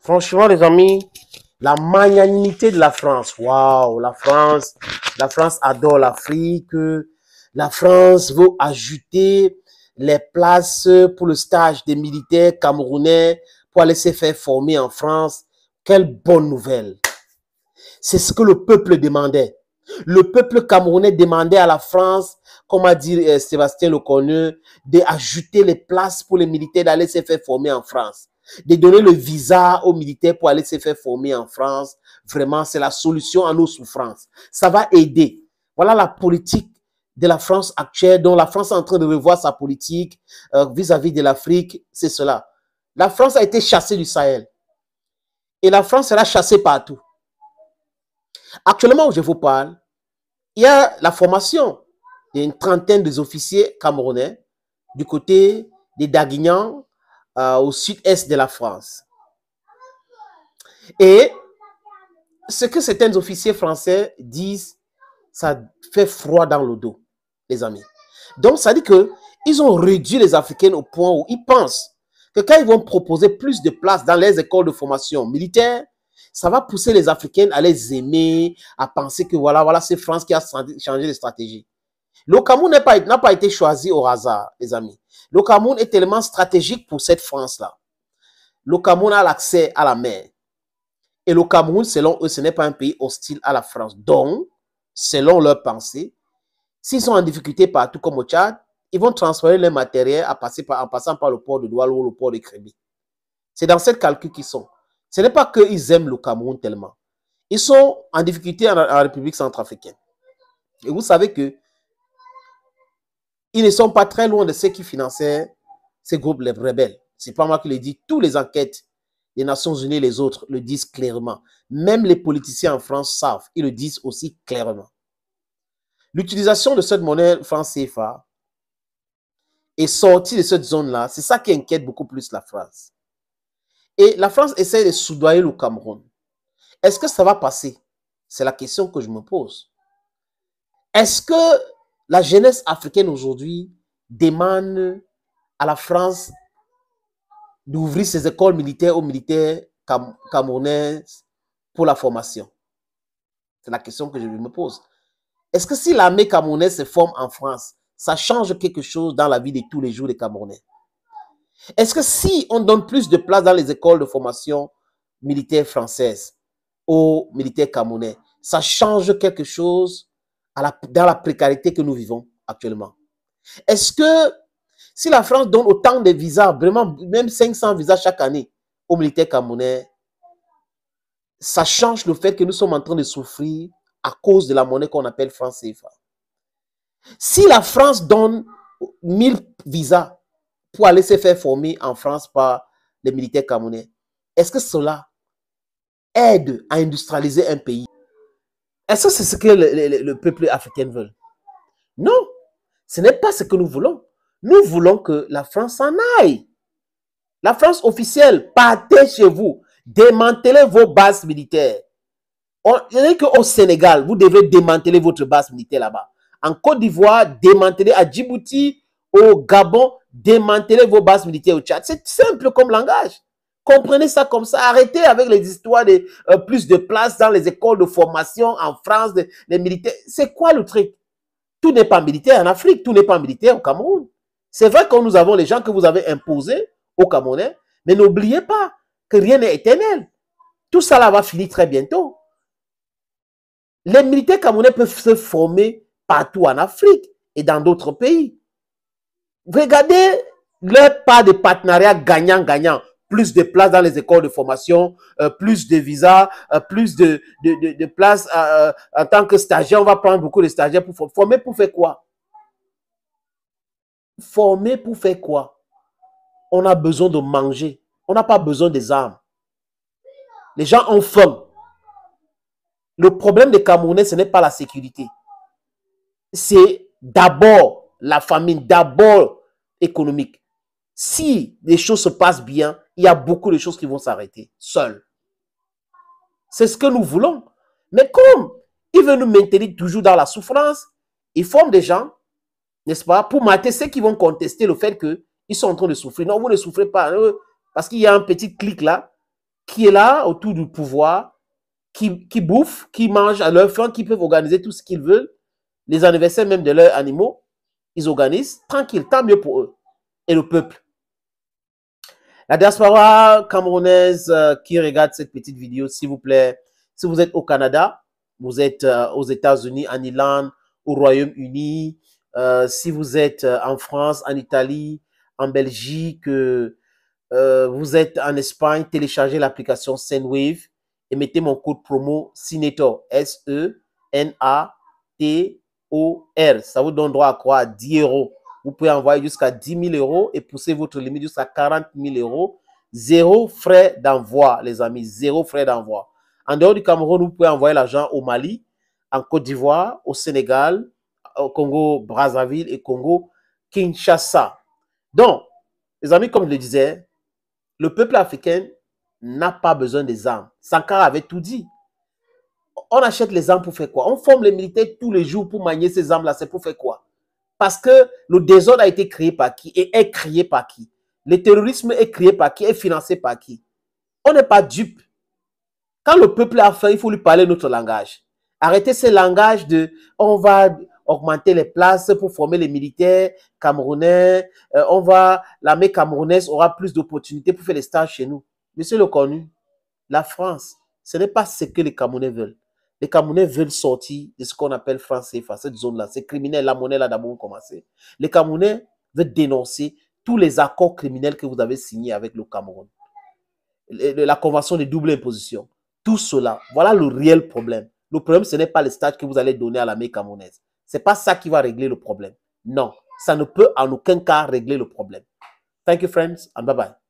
franchement, les amis, la magnanimité de la France. Waouh, la France, la France adore l'Afrique. La France veut ajouter les places pour le stage des militaires camerounais pour aller se faire former en France. Quelle bonne nouvelle. C'est ce que le peuple demandait. Le peuple camerounais demandait à la France, comme a dit euh, Sébastien Lecorneux, d'ajouter les places pour les militaires d'aller se faire former en France de donner le visa aux militaires pour aller se faire former en France, vraiment, c'est la solution à nos souffrances. Ça va aider. Voilà la politique de la France actuelle, dont la France est en train de revoir sa politique euh, vis-à-vis de l'Afrique, c'est cela. La France a été chassée du Sahel. Et la France sera chassée partout. Actuellement où je vous parle, il y a la formation d'une trentaine d'officiers officiers camerounais du côté des Daguignans, euh, au sud-est de la France. Et ce que certains officiers français disent, ça fait froid dans le dos, les amis. Donc, ça dit que ils ont réduit les Africains au point où ils pensent que quand ils vont proposer plus de places dans les écoles de formation militaire, ça va pousser les Africains à les aimer, à penser que voilà, voilà, c'est France qui a changé de stratégie. Le Cameroun n'a pas été choisi au hasard, les amis. Le Cameroun est tellement stratégique pour cette France-là. Le Cameroun a l'accès à la mer. Et le Cameroun, selon eux, ce n'est pas un pays hostile à la France. Donc, selon leur pensée, s'ils sont en difficulté partout comme au Tchad, ils vont transférer les matériels en passant par le port de Douala ou le port de Crémy. C'est dans cette calcul qu'ils sont. Ce n'est pas qu'ils aiment le Cameroun tellement. Ils sont en difficulté en République centrafricaine. Et vous savez que ils ne sont pas très loin de ceux qui finançaient ces groupes les rebelles. C'est pas moi qui le dis. Toutes les enquêtes des Nations Unies les autres le disent clairement. Même les politiciens en France savent. Ils le disent aussi clairement. L'utilisation de cette monnaie franc CFA est sortie de cette zone-là. C'est ça qui inquiète beaucoup plus la France. Et la France essaie de soudoyer le Cameroun. Est-ce que ça va passer C'est la question que je me pose. Est-ce que la jeunesse africaine aujourd'hui demande à la France d'ouvrir ses écoles militaires aux militaires cam pour la formation. C'est la question que je me pose. Est-ce que si l'armée camerounaise se forme en France, ça change quelque chose dans la vie de tous les jours des Camerounais Est-ce que si on donne plus de place dans les écoles de formation militaire française aux militaires camerounais, ça change quelque chose dans la précarité que nous vivons actuellement. Est-ce que si la France donne autant de visas, vraiment même 500 visas chaque année aux militaires camerounais, ça change le fait que nous sommes en train de souffrir à cause de la monnaie qu'on appelle France CFA. Si la France donne 1000 visas pour aller se faire former en France par les militaires camerounais, est-ce que cela aide à industrialiser un pays est-ce que c'est ce que le, peuple africain veut Non, ce n'est pas ce que nous voulons. Nous voulons que la France en aille. La France officielle, partez chez vous. Démantelez vos bases militaires. On, qu'au Sénégal, vous devez démanteler votre base militaire là-bas. En Côte d'Ivoire, démanteler à Djibouti, au Gabon, démanteler vos bases militaires au Tchad. C'est simple comme langage. Comprenez ça comme ça. Arrêtez avec les histoires de euh, plus de places dans les écoles de formation en France, les militaires. C'est quoi le truc Tout n'est pas militaire en Afrique, tout n'est pas militaire au Cameroun. C'est vrai que nous avons les gens que vous avez imposés aux Camerounais, mais n'oubliez pas que rien n'est éternel. Tout ça va finir très bientôt. Les militaires camerounais peuvent se former partout en Afrique et dans d'autres pays. Regardez leur pas de partenariat gagnant-gagnant plus de places dans les écoles de formation, euh, plus de visas, euh, plus de, de, places euh, en tant que stagiaire. On va prendre beaucoup de stagiaires pour former pour faire quoi Former pour faire quoi On a besoin de manger. On n'a pas besoin des armes. Les gens ont faim. Le problème des Camerounais, ce n'est pas la sécurité. C'est d'abord la famine, d'abord économique. Si les choses se passent bien, il y a beaucoup de choses qui vont s'arrêter seules. C'est ce que nous voulons. Mais comme ils veulent nous maintenir toujours dans la souffrance, ils forment des gens, n'est-ce pas, pour mater ceux qui vont contester le fait qu'ils sont en train de souffrir. Non, vous ne souffrez pas. Euh, parce qu'il y a un petit clic là, qui est là autour du pouvoir, qui, bouffe, qui mange à leur faim, qui peuvent organiser tout ce qu'ils veulent. Les anniversaires même de leurs animaux, ils organisent tranquille, tant mieux pour eux. Et le peuple la diaspora camerounaise euh, qui regarde cette petite vidéo, s'il vous plaît, si vous êtes au Canada, vous êtes euh, aux États-Unis, en Irlande, au Royaume-Uni, euh, si vous êtes en France, en Italie, en Belgique, vous êtes en Espagne, téléchargez l'application SendWave et mettez mon code promo Sinetor, S-E-N-A-T-O-R. Ça vous donne droit à quoi 10 euros. Vous pouvez envoyer jusqu'à 10 000 euros et pousser votre limite jusqu'à 40 000 euros. Zéro frais d'envoi, les amis. Zéro frais d'envoi. En dehors du Cameroun, vous pouvez envoyer l'argent au Mali, en Côte d'Ivoire, au Sénégal, au Congo, Brazzaville et Congo, Kinshasa. Donc, les amis, comme je le disais, le peuple africain n'a pas besoin des armes. Sankara avait tout dit. On achète les armes pour faire quoi On forme les militaires tous les jours pour manier ces armes-là. C'est pour faire quoi parce que le désordre a été créé par qui et est créé par qui Le terrorisme est créé par qui et financé par qui On n'est pas dupe. Quand le peuple a faim, il faut lui parler notre langage. Arrêtez ce langage de on va augmenter les places pour former les militaires camerounais, euh, on va l'armée camerounaise aura plus d'opportunités pour faire les stages chez nous. Monsieur le connu, la France, ce n'est pas ce que les Camerounais veulent. Les Camerounais veulent sortir de ce qu'on appelle France CFA, cette zone-là. C'est criminel, la monnaie-là d'abord commencé. Les Camerounais veulent dénoncer tous les accords criminels que vous avez signés avec le Cameroun. La convention de double imposition. Tout cela, voilà le réel problème. Le problème, ce n'est pas le stade que vous allez donner à l'armée camerounaise. Ce n'est pas ça qui va régler le problème. Non, ça ne peut en aucun cas régler le problème. Thank you, friends, and bye-bye.